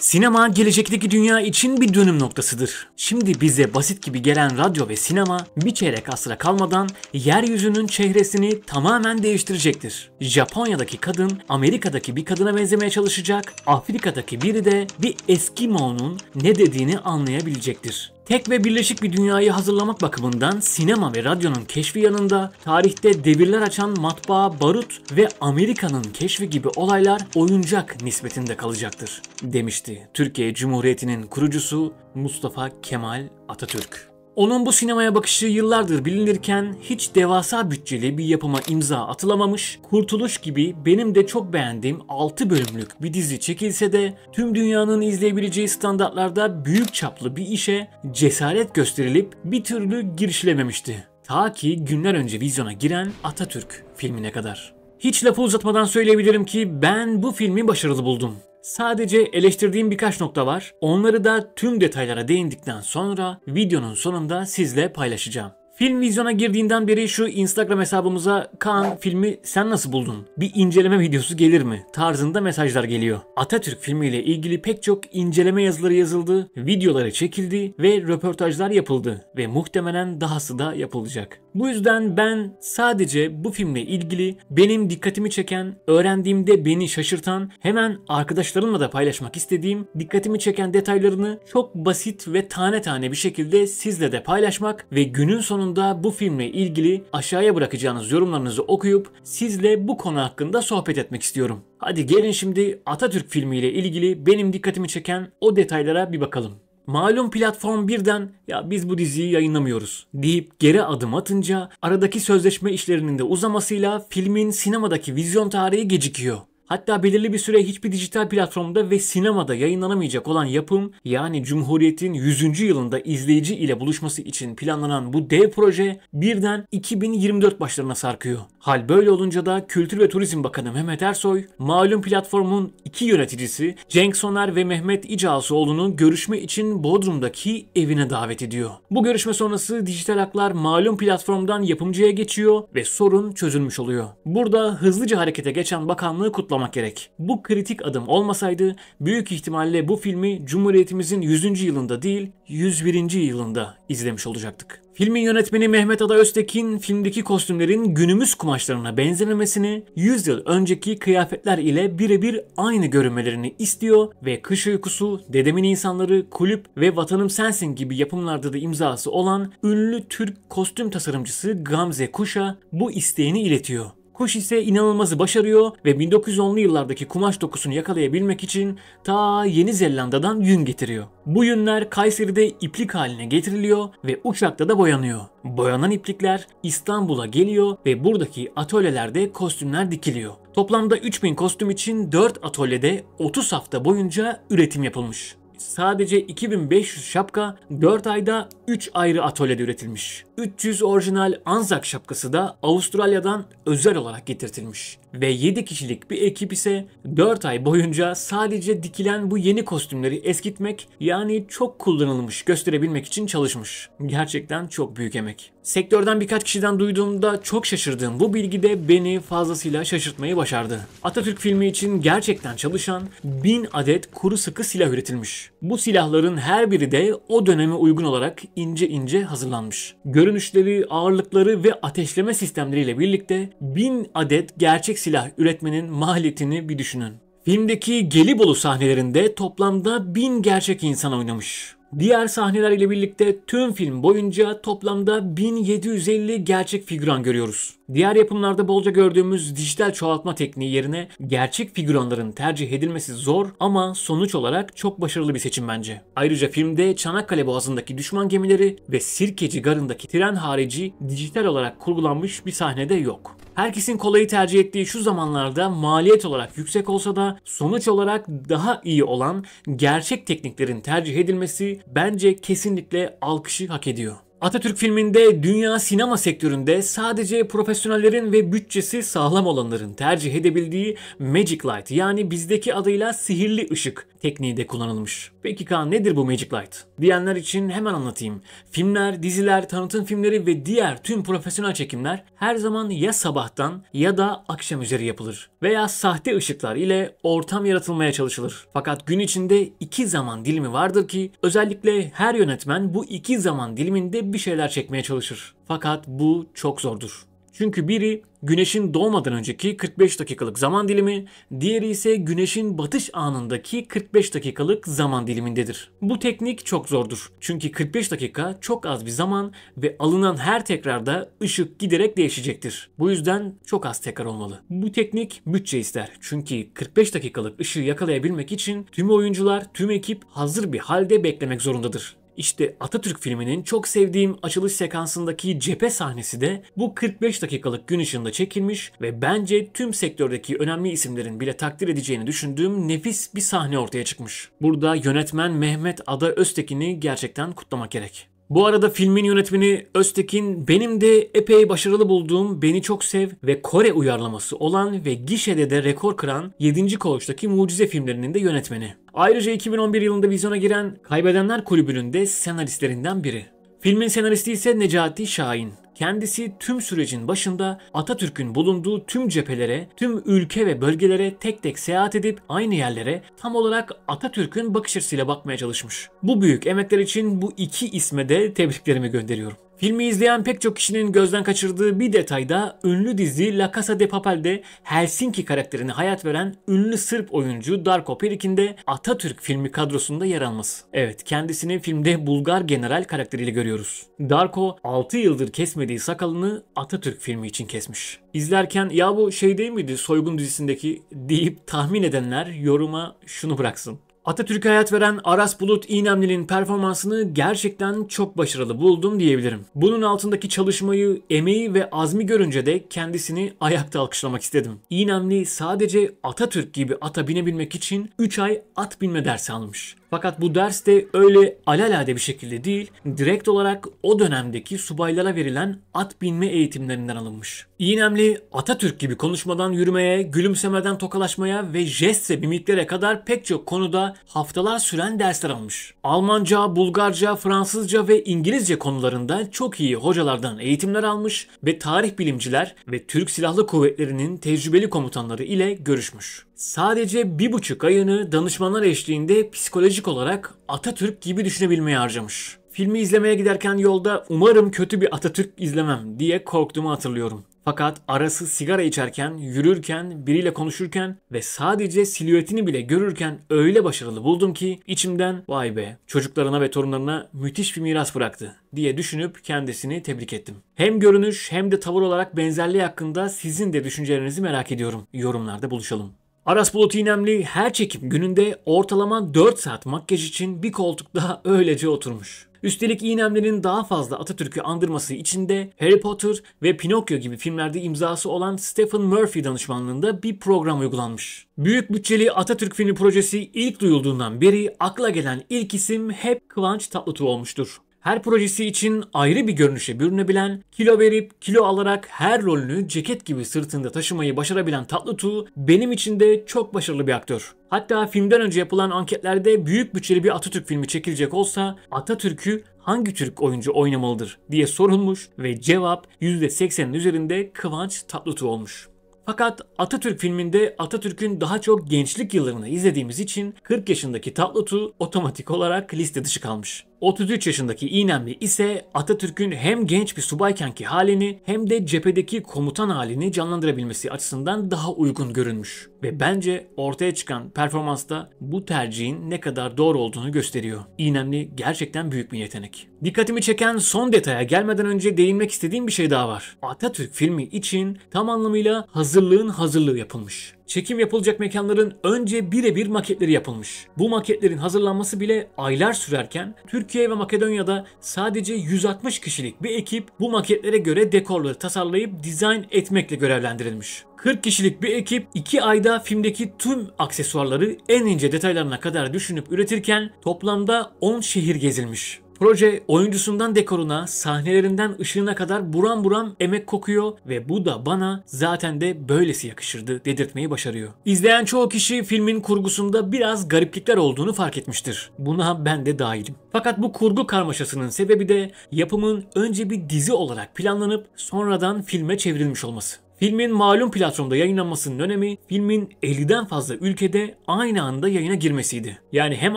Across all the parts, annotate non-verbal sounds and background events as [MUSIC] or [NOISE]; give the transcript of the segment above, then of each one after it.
Sinema gelecekteki dünya için bir dönüm noktasıdır. Şimdi bize basit gibi gelen radyo ve sinema bir çeyrek asra kalmadan yeryüzünün çehresini tamamen değiştirecektir. Japonya'daki kadın Amerika'daki bir kadına benzemeye çalışacak, Afrika'daki biri de bir Eskimo'nun ne dediğini anlayabilecektir. Tek ve birleşik bir dünyayı hazırlamak bakımından sinema ve radyonun keşfi yanında tarihte devirler açan matbaa, barut ve Amerika'nın keşfi gibi olaylar oyuncak nispetinde kalacaktır demişti Türkiye Cumhuriyeti'nin kurucusu Mustafa Kemal Atatürk. Onun bu sinemaya bakışı yıllardır bilinirken hiç devasa bütçeli bir yapıma imza atılamamış, Kurtuluş gibi benim de çok beğendiğim 6 bölümlük bir dizi çekilse de tüm dünyanın izleyebileceği standartlarda büyük çaplı bir işe cesaret gösterilip bir türlü girişilememişti. Ta ki günler önce vizyona giren Atatürk filmine kadar. Hiç lafı uzatmadan söyleyebilirim ki ben bu filmi başarılı buldum. Sadece eleştirdiğim birkaç nokta var. Onları da tüm detaylara değindikten sonra videonun sonunda sizle paylaşacağım. Film vizyona girdiğinden beri şu Instagram hesabımıza Kaan filmi sen nasıl buldun? Bir inceleme videosu gelir mi? tarzında mesajlar geliyor. Atatürk filmiyle ilgili pek çok inceleme yazıları yazıldı, videoları çekildi ve röportajlar yapıldı ve muhtemelen dahası da yapılacak. Bu yüzden ben sadece bu filmle ilgili benim dikkatimi çeken, öğrendiğimde beni şaşırtan, hemen arkadaşlarımla da paylaşmak istediğim, dikkatimi çeken detaylarını çok basit ve tane tane bir şekilde sizle de paylaşmak ve günün sonunda sonunda bu filmle ilgili aşağıya bırakacağınız yorumlarınızı okuyup sizle bu konu hakkında sohbet etmek istiyorum. Hadi gelin şimdi Atatürk filmiyle ilgili benim dikkatimi çeken o detaylara bir bakalım. Malum platform birden ya biz bu diziyi yayınlamıyoruz deyip geri adım atınca aradaki sözleşme işlerinin de uzamasıyla filmin sinemadaki vizyon tarihi gecikiyor. Hatta belirli bir süre hiçbir dijital platformda ve sinemada yayınlanamayacak olan yapım yani Cumhuriyet'in 100. yılında izleyici ile buluşması için planlanan bu dev proje birden 2024 başlarına sarkıyor. Hal böyle olunca da Kültür ve Turizm Bakanı Mehmet Ersoy, malum platformun iki yöneticisi Cenk Soner ve Mehmet İcasuoğlu'nu görüşme için Bodrum'daki evine davet ediyor. Bu görüşme sonrası dijital haklar malum platformdan yapımcıya geçiyor ve sorun çözülmüş oluyor. Burada hızlıca harekete geçen bakanlığı kutlamak almak gerek. Bu kritik adım olmasaydı büyük ihtimalle bu filmi Cumhuriyetimizin 100. yılında değil 101. yılında izlemiş olacaktık. Filmin yönetmeni Mehmet Ada Öztekin filmdeki kostümlerin günümüz kumaşlarına benzememesini 100 yıl önceki kıyafetler ile birebir aynı görünmelerini istiyor ve Kış Uykusu, Dedemin İnsanları, Kulüp ve Vatanım Sensin gibi yapımlarda da imzası olan ünlü Türk kostüm tasarımcısı Gamze Kuş'a bu isteğini iletiyor. Kuş ise inanılmazı başarıyor ve 1910'lu yıllardaki kumaş dokusunu yakalayabilmek için ta Yeni Zelanda'dan yün getiriyor. Bu yünler Kayseri'de iplik haline getiriliyor ve uçakta da boyanıyor. Boyanan iplikler İstanbul'a geliyor ve buradaki atölyelerde kostümler dikiliyor. Toplamda 3000 kostüm için 4 atölyede 30 hafta boyunca üretim yapılmış sadece 2500 şapka 4 ayda 3 ayrı atölyede üretilmiş. 300 orijinal Anzac şapkası da Avustralya'dan özel olarak getirtilmiş. Ve 7 kişilik bir ekip ise 4 ay boyunca sadece dikilen bu yeni kostümleri eskitmek yani çok kullanılmış gösterebilmek için çalışmış. Gerçekten çok büyük emek. Sektörden birkaç kişiden duyduğumda çok şaşırdığım bu bilgi de beni fazlasıyla şaşırtmayı başardı. Atatürk filmi için gerçekten çalışan 1000 adet kuru sıkı silah üretilmiş. Bu silahların her biri de o döneme uygun olarak ince ince hazırlanmış. Görünüşleri, ağırlıkları ve ateşleme sistemleriyle birlikte 1000 adet gerçek silah üretmenin maliyetini bir düşünün. Filmdeki Gelibolu sahnelerinde toplamda 1000 gerçek insan oynamış. Diğer sahneler ile birlikte tüm film boyunca toplamda 1750 gerçek figüran görüyoruz. Diğer yapımlarda bolca gördüğümüz dijital çoğaltma tekniği yerine gerçek figüranların tercih edilmesi zor ama sonuç olarak çok başarılı bir seçim bence. Ayrıca filmde Çanakkale Boğazı'ndaki düşman gemileri ve Sirkeci Garı'ndaki tren harici dijital olarak kurgulanmış bir sahnede yok. Herkesin kolayı tercih ettiği şu zamanlarda maliyet olarak yüksek olsa da sonuç olarak daha iyi olan gerçek tekniklerin tercih edilmesi bence kesinlikle alkışı hak ediyor. Atatürk filminde dünya sinema sektöründe sadece profesyonellerin ve bütçesi sağlam olanların tercih edebildiği Magic Light yani bizdeki adıyla sihirli ışık tekniği de kullanılmış. Peki Kaan nedir bu Magic Light? Diyenler için hemen anlatayım. Filmler, diziler, tanıtım filmleri ve diğer tüm profesyonel çekimler her zaman ya sabahtan ya da akşam üzeri yapılır. Veya sahte ışıklar ile ortam yaratılmaya çalışılır. Fakat gün içinde iki zaman dilimi vardır ki özellikle her yönetmen bu iki zaman diliminde bir şeyler çekmeye çalışır. Fakat bu çok zordur. Çünkü biri güneşin doğmadan önceki 45 dakikalık zaman dilimi, diğeri ise güneşin batış anındaki 45 dakikalık zaman dilimindedir. Bu teknik çok zordur. Çünkü 45 dakika çok az bir zaman ve alınan her tekrarda ışık giderek değişecektir. Bu yüzden çok az tekrar olmalı. Bu teknik bütçe ister. Çünkü 45 dakikalık ışığı yakalayabilmek için tüm oyuncular, tüm ekip hazır bir halde beklemek zorundadır. İşte Atatürk filminin çok sevdiğim açılış sekansındaki cephe sahnesi de bu 45 dakikalık gün ışığında çekilmiş ve bence tüm sektördeki önemli isimlerin bile takdir edeceğini düşündüğüm nefis bir sahne ortaya çıkmış. Burada yönetmen Mehmet Ada Öztekin'i gerçekten kutlamak gerek. Bu arada filmin yönetmeni Öztekin benim de epey başarılı bulduğum Beni Çok Sev ve Kore uyarlaması olan ve gişede de rekor kıran 7. Koğuş'taki mucize filmlerinin de yönetmeni. Ayrıca 2011 yılında vizyona giren Kaybedenler Kulübü'nün de senaristlerinden biri. Filmin senaristi ise Necati Şahin kendisi tüm sürecin başında Atatürk'ün bulunduğu tüm cephelere, tüm ülke ve bölgelere tek tek seyahat edip aynı yerlere tam olarak Atatürk'ün bakış açısıyla bakmaya çalışmış. Bu büyük emekler için bu iki isme de tebriklerimi gönderiyorum. Filmi izleyen pek çok kişinin gözden kaçırdığı bir detay da ünlü dizi La Casa de Papel'de Helsinki karakterini hayat veren ünlü Sırp oyuncu Darko Peric'in de Atatürk filmi kadrosunda yer alması. Evet kendisini filmde Bulgar general karakteriyle görüyoruz. Darko 6 yıldır kesmediği sakalını Atatürk filmi için kesmiş. İzlerken ya bu şey değil miydi soygun dizisindeki deyip tahmin edenler yoruma şunu bıraksın. Atatürk'e hayat veren Aras Bulut İnemli'nin performansını gerçekten çok başarılı buldum diyebilirim. Bunun altındaki çalışmayı, emeği ve azmi görünce de kendisini ayakta alkışlamak istedim. İnemli sadece Atatürk gibi ata binebilmek için 3 ay at binme dersi almış. Fakat bu ders de öyle alalade bir şekilde değil, direkt olarak o dönemdeki subaylara verilen at binme eğitimlerinden alınmış. İğnemli Atatürk gibi konuşmadan yürümeye, gülümsemeden tokalaşmaya ve jest ve mimiklere kadar pek çok konuda haftalar süren dersler almış. Almanca, Bulgarca, Fransızca ve İngilizce konularında çok iyi hocalardan eğitimler almış ve tarih bilimciler ve Türk Silahlı Kuvvetleri'nin tecrübeli komutanları ile görüşmüş. Sadece bir buçuk ayını danışmanlar eşliğinde psikolojik olarak Atatürk gibi düşünebilmeye harcamış. Filmi izlemeye giderken yolda umarım kötü bir Atatürk izlemem diye korktuğumu hatırlıyorum. Fakat arası sigara içerken, yürürken, biriyle konuşurken ve sadece silüetini bile görürken öyle başarılı buldum ki içimden vay be çocuklarına ve torunlarına müthiş bir miras bıraktı diye düşünüp kendisini tebrik ettim. Hem görünüş hem de tavır olarak benzerliği hakkında sizin de düşüncelerinizi merak ediyorum. Yorumlarda buluşalım. Aras Bulut İynemli her çekim gününde ortalama 4 saat makyaj için bir koltukta [LAUGHS] öylece oturmuş. Üstelik İynemli'nin daha fazla Atatürk'ü andırması için de Harry Potter ve Pinokyo gibi filmlerde imzası olan Stephen Murphy danışmanlığında bir program uygulanmış. Büyük bütçeli Atatürk filmi projesi ilk duyulduğundan beri akla gelen ilk isim hep Kıvanç Tatlıtuğ olmuştur. Her projesi için ayrı bir görünüşe bürünebilen, kilo verip kilo alarak her rolünü ceket gibi sırtında taşımayı başarabilen Tatlı benim için de çok başarılı bir aktör. Hatta filmden önce yapılan anketlerde büyük bütçeli bir Atatürk filmi çekilecek olsa Atatürk'ü hangi Türk oyuncu oynamalıdır diye sorulmuş ve cevap %80'in üzerinde Kıvanç Tatlıtuğ olmuş. Fakat Atatürk filminde Atatürk'ün daha çok gençlik yıllarını izlediğimiz için 40 yaşındaki Tatlıtuğ otomatik olarak liste dışı kalmış. 33 yaşındaki İynemli ise Atatürk'ün hem genç bir subaykenki halini hem de cephedeki komutan halini canlandırabilmesi açısından daha uygun görünmüş. Ve bence ortaya çıkan performansta bu tercihin ne kadar doğru olduğunu gösteriyor. İynemli gerçekten büyük bir yetenek. Dikkatimi çeken son detaya gelmeden önce değinmek istediğim bir şey daha var. Atatürk filmi için tam anlamıyla hazırlığın hazırlığı yapılmış. Çekim yapılacak mekanların önce birebir maketleri yapılmış. Bu maketlerin hazırlanması bile aylar sürerken Türkiye ve Makedonya'da sadece 160 kişilik bir ekip bu maketlere göre dekorları tasarlayıp dizayn etmekle görevlendirilmiş. 40 kişilik bir ekip 2 ayda filmdeki tüm aksesuarları en ince detaylarına kadar düşünüp üretirken toplamda 10 şehir gezilmiş. Proje oyuncusundan dekoruna, sahnelerinden ışığına kadar buram buram emek kokuyor ve bu da bana zaten de böylesi yakışırdı dedirtmeyi başarıyor. İzleyen çoğu kişi filmin kurgusunda biraz gariplikler olduğunu fark etmiştir. Buna ben de dahilim. Fakat bu kurgu karmaşasının sebebi de yapımın önce bir dizi olarak planlanıp sonradan filme çevrilmiş olması. Filmin malum platformda yayınlanmasının önemi filmin 50'den fazla ülkede aynı anda yayına girmesiydi. Yani hem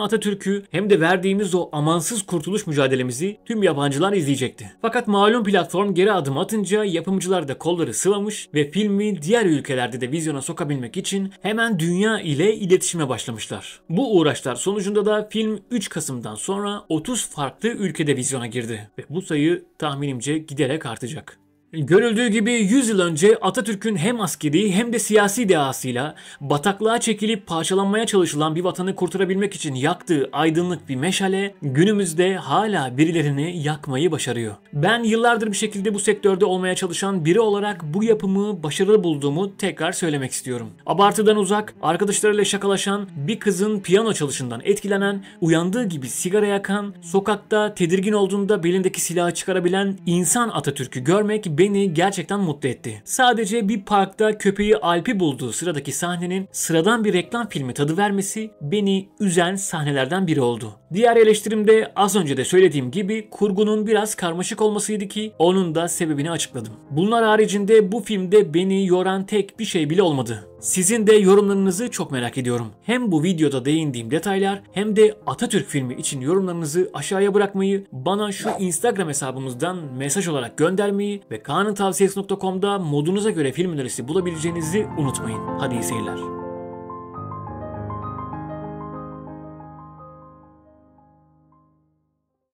Atatürk'ü hem de verdiğimiz o amansız kurtuluş mücadelemizi tüm yabancılar izleyecekti. Fakat malum platform geri adım atınca yapımcılar da kolları sıvamış ve filmi diğer ülkelerde de vizyona sokabilmek için hemen dünya ile iletişime başlamışlar. Bu uğraşlar sonucunda da film 3 Kasım'dan sonra 30 farklı ülkede vizyona girdi ve bu sayı tahminimce giderek artacak. Görüldüğü gibi 100 yıl önce Atatürk'ün hem askeri hem de siyasi dehasıyla bataklığa çekilip parçalanmaya çalışılan bir vatanı kurtarabilmek için yaktığı aydınlık bir meşale günümüzde hala birilerini yakmayı başarıyor. Ben yıllardır bir şekilde bu sektörde olmaya çalışan biri olarak bu yapımı başarılı bulduğumu tekrar söylemek istiyorum. Abartıdan uzak, arkadaşlarıyla şakalaşan, bir kızın piyano çalışından etkilenen, uyandığı gibi sigara yakan, sokakta tedirgin olduğunda belindeki silahı çıkarabilen insan Atatürk'ü görmek beni gerçekten mutlu etti. Sadece bir parkta köpeği Alp'i bulduğu sıradaki sahnenin sıradan bir reklam filmi tadı vermesi beni üzen sahnelerden biri oldu. Diğer eleştirimde az önce de söylediğim gibi kurgunun biraz karmaşık olmasıydı ki onun da sebebini açıkladım. Bunlar haricinde bu filmde beni yoran tek bir şey bile olmadı. Sizin de yorumlarınızı çok merak ediyorum. Hem bu videoda değindiğim detaylar hem de Atatürk filmi için yorumlarınızı aşağıya bırakmayı, bana şu Instagram hesabımızdan mesaj olarak göndermeyi ve kanıntavsiyesi.com'da modunuza göre film önerisi bulabileceğinizi unutmayın. Hadi iyi seyirler.